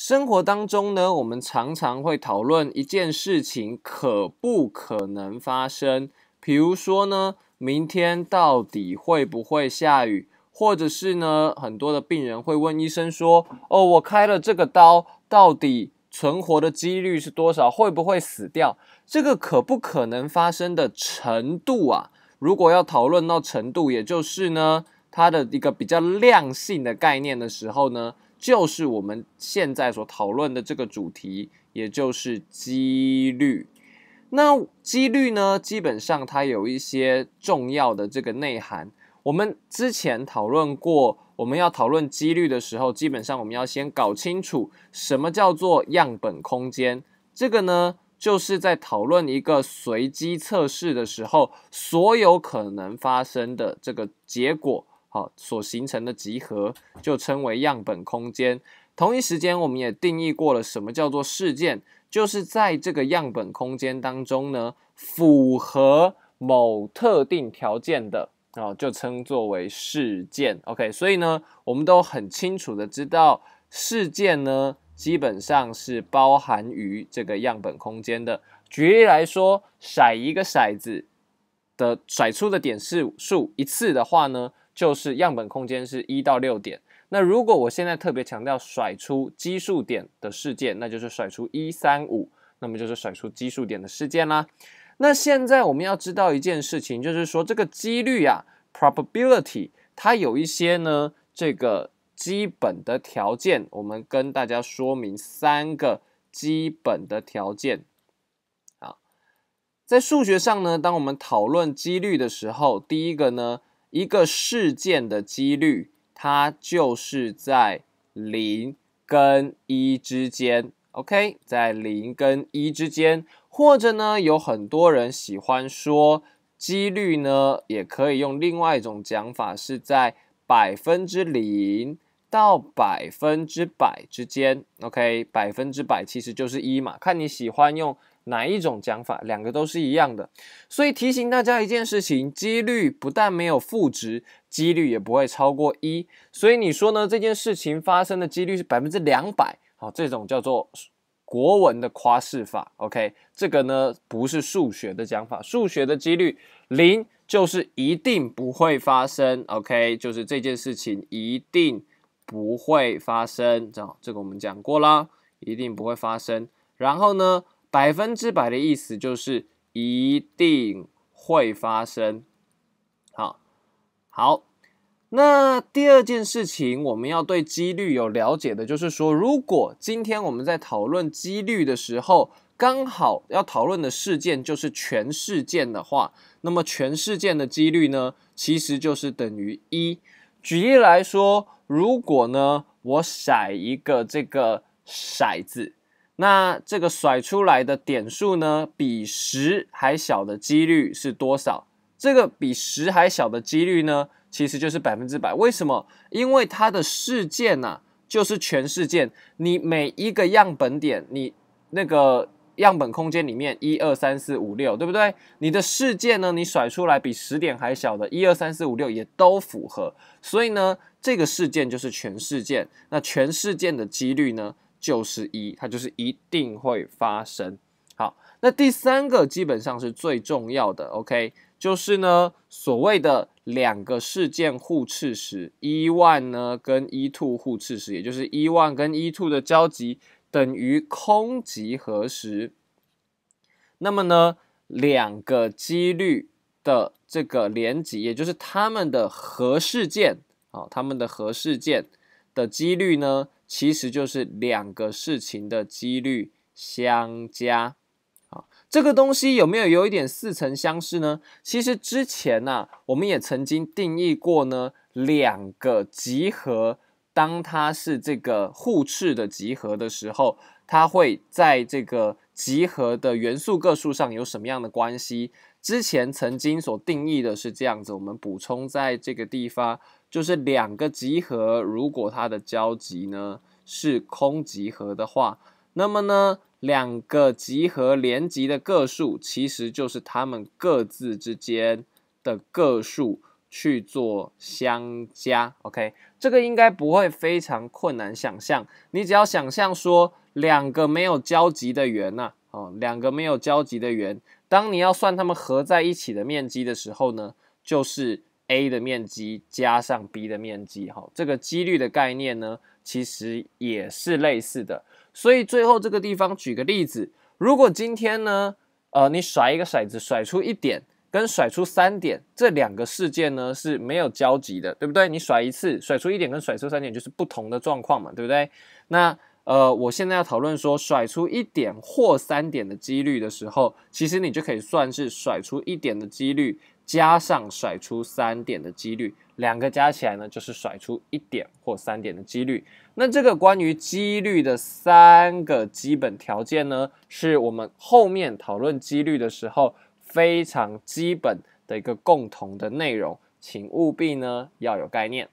生活当中呢，我们常常会讨论一件事情可不可能发生，比如说呢，明天到底会不会下雨，或者是呢，很多的病人会问医生说，哦，我开了这个刀，到底存活的几率是多少，会不会死掉？这个可不可能发生的程度啊？如果要讨论到程度，也就是呢，它的一个比较量性的概念的时候呢？就是我们现在所讨论的这个主题，也就是几率。那几率呢，基本上它有一些重要的这个内涵。我们之前讨论过，我们要讨论几率的时候，基本上我们要先搞清楚什么叫做样本空间。这个呢，就是在讨论一个随机测试的时候，所有可能发生的这个结果。所形成的集合就称为样本空间。同一时间，我们也定义过了什么叫做事件，就是在这个样本空间当中呢，符合某特定条件的啊，就称作为事件。OK，所以呢，我们都很清楚的知道，事件呢基本上是包含于这个样本空间的。举例来说，甩一个骰子的甩出的点是数一次的话呢？就是样本空间是一到六点，那如果我现在特别强调甩出奇数点的事件，那就是甩出一三五，那么就是甩出奇数点的事件啦。那现在我们要知道一件事情，就是说这个几率啊，probability，它有一些呢这个基本的条件，我们跟大家说明三个基本的条件啊。在数学上呢，当我们讨论几率的时候，第一个呢。一个事件的几率，它就是在零跟一之间，OK，在零跟一之间，或者呢，有很多人喜欢说几率呢，也可以用另外一种讲法，是在百分之零到百分之百之间，OK，百分之百其实就是一嘛，看你喜欢用。哪一种讲法，两个都是一样的，所以提醒大家一件事情：几率不但没有负值，几率也不会超过一。所以你说呢？这件事情发生的几率是百分之两百，好，这种叫做国文的夸饰法。OK，这个呢不是数学的讲法，数学的几率零就是一定不会发生。OK，就是这件事情一定不会发生。样这个我们讲过啦，一定不会发生。然后呢？百分之百的意思就是一定会发生。好，好，那第二件事情我们要对几率有了解的，就是说，如果今天我们在讨论几率的时候，刚好要讨论的事件就是全事件的话，那么全事件的几率呢，其实就是等于一。举例来说，如果呢，我甩一个这个骰子。那这个甩出来的点数呢，比十还小的几率是多少？这个比十还小的几率呢，其实就是百分之百。为什么？因为它的事件呢，就是全事件。你每一个样本点，你那个样本空间里面，一二三四五六，对不对？你的事件呢，你甩出来比十点还小的，一二三四五六也都符合。所以呢，这个事件就是全事件。那全事件的几率呢？就是一，它就是一定会发生。好，那第三个基本上是最重要的。OK，就是呢，所谓的两个事件互斥时，E one 呢跟 E two 互斥时，也就是 E one 跟 E two 的交集等于空集合时，那么呢，两个几率的这个连集，也就是它们的和事件，好，它们的和事件。的几率呢，其实就是两个事情的几率相加。啊，这个东西有没有有一点似曾相识呢？其实之前呢，我们也曾经定义过呢，两个集合当它是这个互斥的集合的时候，它会在这个集合的元素个数上有什么样的关系？之前曾经所定义的是这样子，我们补充在这个地方，就是两个集合，如果它的交集呢是空集合的话，那么呢两个集合连集的个数，其实就是它们各自之间的个数去做相加。OK，这个应该不会非常困难想象，你只要想象说两个没有交集的圆呢。哦，两个没有交集的圆，当你要算它们合在一起的面积的时候呢，就是 A 的面积加上 B 的面积。哈，这个几率的概念呢，其实也是类似的。所以最后这个地方举个例子，如果今天呢，呃，你甩一个骰子，甩出一点跟甩出三点这两个事件呢是没有交集的，对不对？你甩一次，甩出一点跟甩出三点就是不同的状况嘛，对不对？那呃，我现在要讨论说，甩出一点或三点的几率的时候，其实你就可以算是甩出一点的几率加上甩出三点的几率，两个加起来呢，就是甩出一点或三点的几率。那这个关于几率的三个基本条件呢，是我们后面讨论几率的时候非常基本的一个共同的内容，请务必呢要有概念。